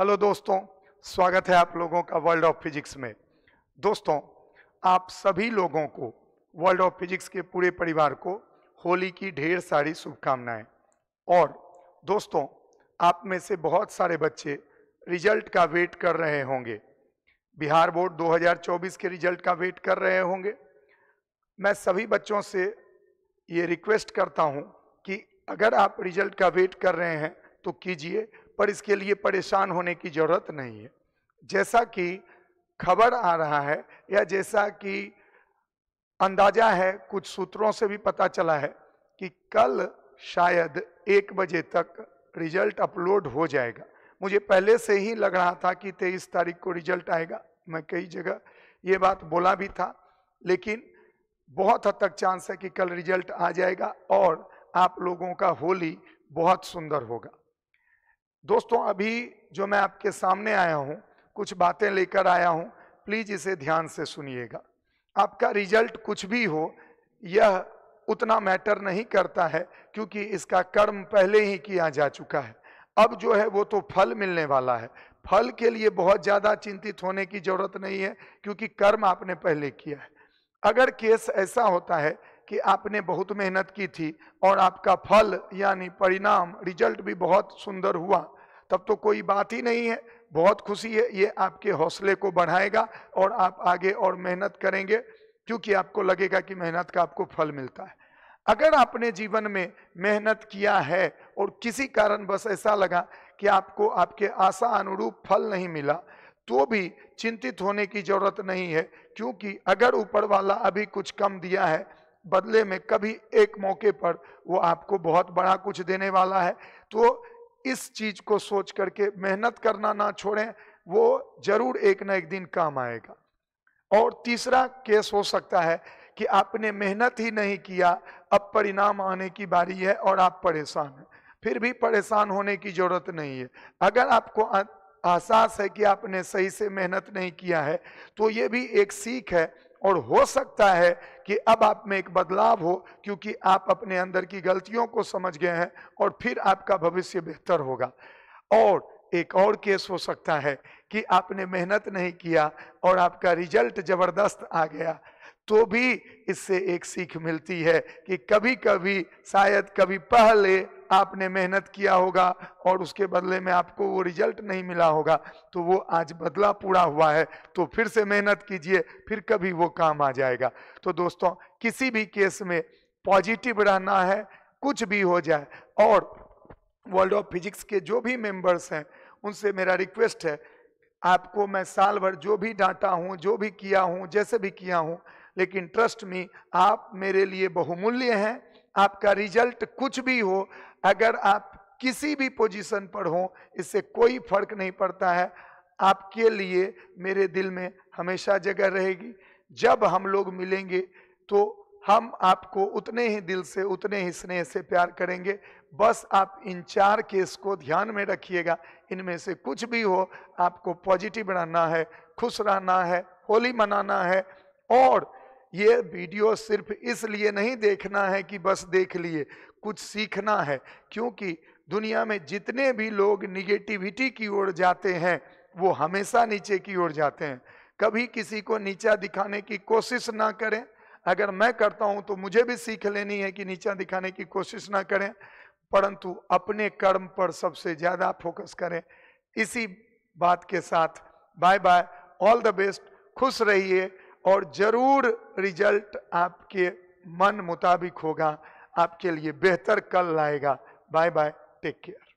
hello दोस्तों स्वागत है आप लोगों का वर्ल्ड ऑफ फिजिक्स में दोस्तों आप सभी लोगों को वर्ल्ड ऑफ फिजिक्स के पूरे परिवार को होली की ढेर सारी शुभकामनाएं और दोस्तों आप में से बहुत सारे बच्चे रिजल्ट का वेट कर रहे होंगे बिहार बोर्ड 2024 के रिजल्ट का वेट कर रहे होंगे मैं सभी बच्चों से ये रिक्वेस्ट करता हूँ कि अगर आप रिजल्ट का वेट कर रहे हैं तो कीजिए पर इसके लिए परेशान होने की ज़रूरत नहीं है जैसा कि खबर आ रहा है या जैसा कि अंदाजा है कुछ सूत्रों से भी पता चला है कि कल शायद एक बजे तक रिजल्ट अपलोड हो जाएगा मुझे पहले से ही लग रहा था कि तेईस तारीख को रिजल्ट आएगा मैं कई जगह ये बात बोला भी था लेकिन बहुत हद तक चांस है कि कल रिजल्ट आ जाएगा और आप लोगों का होली बहुत सुंदर होगा दोस्तों अभी जो मैं आपके सामने आया हूं कुछ बातें लेकर आया हूं प्लीज इसे ध्यान से सुनिएगा आपका रिजल्ट कुछ भी हो यह उतना मैटर नहीं करता है क्योंकि इसका कर्म पहले ही किया जा चुका है अब जो है वो तो फल मिलने वाला है फल के लिए बहुत ज़्यादा चिंतित होने की ज़रूरत नहीं है क्योंकि कर्म आपने पहले किया है अगर केस ऐसा होता है कि आपने बहुत मेहनत की थी और आपका फल यानी परिणाम रिजल्ट भी बहुत सुंदर हुआ तब तो कोई बात ही नहीं है बहुत खुशी है ये आपके हौसले को बढ़ाएगा और आप आगे और मेहनत करेंगे क्योंकि आपको लगेगा कि मेहनत का आपको फल मिलता है अगर आपने जीवन में मेहनत किया है और किसी कारण बस ऐसा लगा कि आपको आपके आशा अनुरूप फल नहीं मिला तो भी चिंतित होने की जरूरत नहीं है क्योंकि अगर ऊपर वाला अभी कुछ कम दिया है बदले में कभी एक मौके पर वो आपको बहुत बड़ा कुछ देने वाला है तो इस चीज को सोच करके मेहनत करना ना छोड़ें वो जरूर एक ना एक दिन काम आएगा और तीसरा केस हो सकता है कि आपने मेहनत ही नहीं किया अब परिणाम आने की बारी है और आप परेशान हैं फिर भी परेशान होने की जरूरत नहीं है अगर आपको एहसास है कि आपने सही से मेहनत नहीं किया है तो ये भी एक सीख है और हो सकता है कि अब आप में एक बदलाव हो क्योंकि आप अपने अंदर की गलतियों को समझ गए हैं और फिर आपका भविष्य बेहतर होगा और एक और केस हो सकता है कि आपने मेहनत नहीं किया और आपका रिजल्ट जबरदस्त आ गया तो भी इससे एक सीख मिलती है कि कभी कभी शायद कभी पहले आपने मेहनत किया होगा और उसके बदले में आपको वो रिजल्ट नहीं मिला होगा तो वो आज बदला पूरा हुआ है तो फिर से मेहनत कीजिए फिर कभी वो काम आ जाएगा तो दोस्तों किसी भी केस में पॉजिटिव रहना है कुछ भी हो जाए और वर्ल्ड ऑफ फिजिक्स के जो भी मेंबर्स हैं उनसे मेरा रिक्वेस्ट है आपको मैं साल भर जो भी डांटा हूँ जो भी किया हूँ जैसे भी किया हूँ लेकिन ट्रस्ट मी आप मेरे लिए बहुमूल्य हैं आपका रिजल्ट कुछ भी हो अगर आप किसी भी पोजीशन पर हो इससे कोई फर्क नहीं पड़ता है आपके लिए मेरे दिल में हमेशा जगह रहेगी जब हम लोग मिलेंगे तो हम आपको उतने ही दिल से उतने ही स्नेह से प्यार करेंगे बस आप इन चार केस को ध्यान में रखिएगा इनमें से कुछ भी हो आपको पॉजिटिव रहना है खुश रहना है होली मनाना है और ये वीडियो सिर्फ इसलिए नहीं देखना है कि बस देख लिए कुछ सीखना है क्योंकि दुनिया में जितने भी लोग निगेटिविटी की ओर जाते हैं वो हमेशा नीचे की ओर जाते हैं कभी किसी को नीचा दिखाने की कोशिश ना करें अगर मैं करता हूं तो मुझे भी सीख लेनी है कि नीचा दिखाने की कोशिश ना करें परंतु अपने कर्म पर सबसे ज़्यादा फोकस करें इसी बात के साथ bye bye all the best खुश रहिए और जरूर रिजल्ट आपके मन मुताबिक होगा आपके लिए बेहतर कल लाएगा बाय बाय टेक केयर